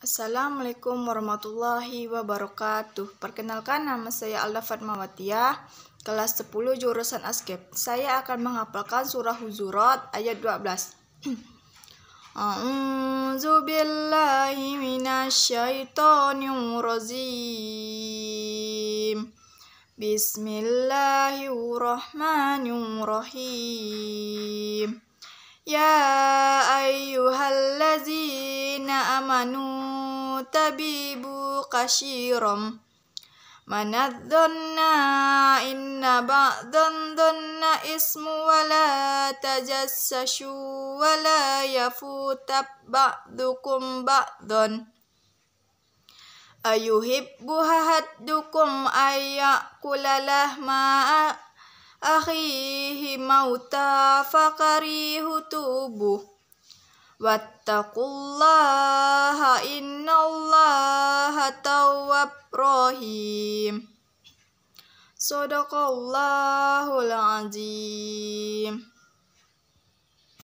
Assalamualaikum warahmatullahi wabarakatuh. Perkenalkan nama saya Alda Fatmawatiyah, kelas 10 jurusan Askep. Saya akan menghafalkan surah Huzurat ayat 12. A'udzu billahi minasyaitonir rajim. Bismillahirrahmanirrahim. Ya ayyuhallazina amanu الطبيب قشيرا من الظن إن بعض الظن اسم ولا تجسسوا ولا يفوت بعضكم بعضا أيحب أحدكم أن يأكل لحم أخيه موتا فقريه توبه Wattaqullaha innallaha tawwab rahim. Sadaqallahul azim.